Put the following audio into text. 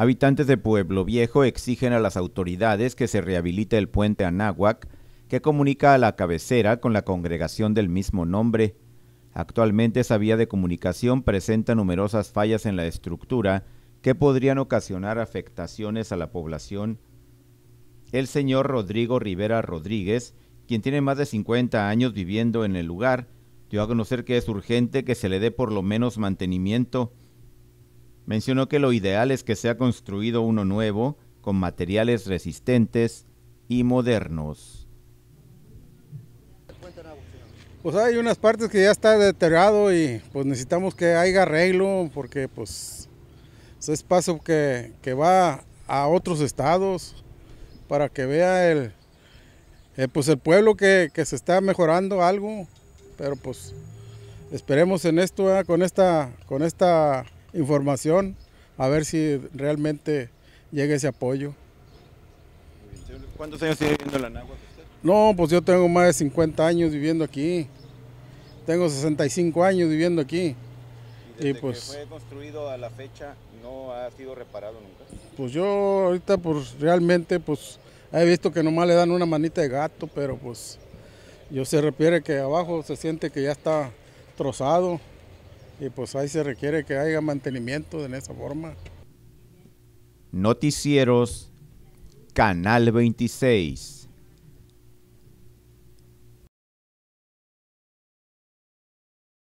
Habitantes de Pueblo Viejo exigen a las autoridades que se rehabilite el puente Anáhuac que comunica a la cabecera con la congregación del mismo nombre. Actualmente esa vía de comunicación presenta numerosas fallas en la estructura que podrían ocasionar afectaciones a la población. El señor Rodrigo Rivera Rodríguez, quien tiene más de 50 años viviendo en el lugar, dio a conocer que es urgente que se le dé por lo menos mantenimiento mencionó que lo ideal es que sea construido uno nuevo con materiales resistentes y modernos. Pues hay unas partes que ya está deteriorado y pues necesitamos que haya arreglo porque pues ese es paso que, que va a otros estados para que vea el, eh, pues el pueblo que, se está mejorando algo, pero pues esperemos en esto, con esta, con esta información, a ver si realmente llega ese apoyo. ¿Cuántos años tiene viviendo en la usted? No, pues yo tengo más de 50 años viviendo aquí. Tengo 65 años viviendo aquí. ¿Y, pues, fue construido a la fecha no ha sido reparado nunca? Pues yo ahorita pues realmente pues he visto que nomás le dan una manita de gato, pero pues yo se refiere que abajo se siente que ya está trozado y pues ahí se requiere que haya mantenimiento de esa forma. Noticieros, Canal 26.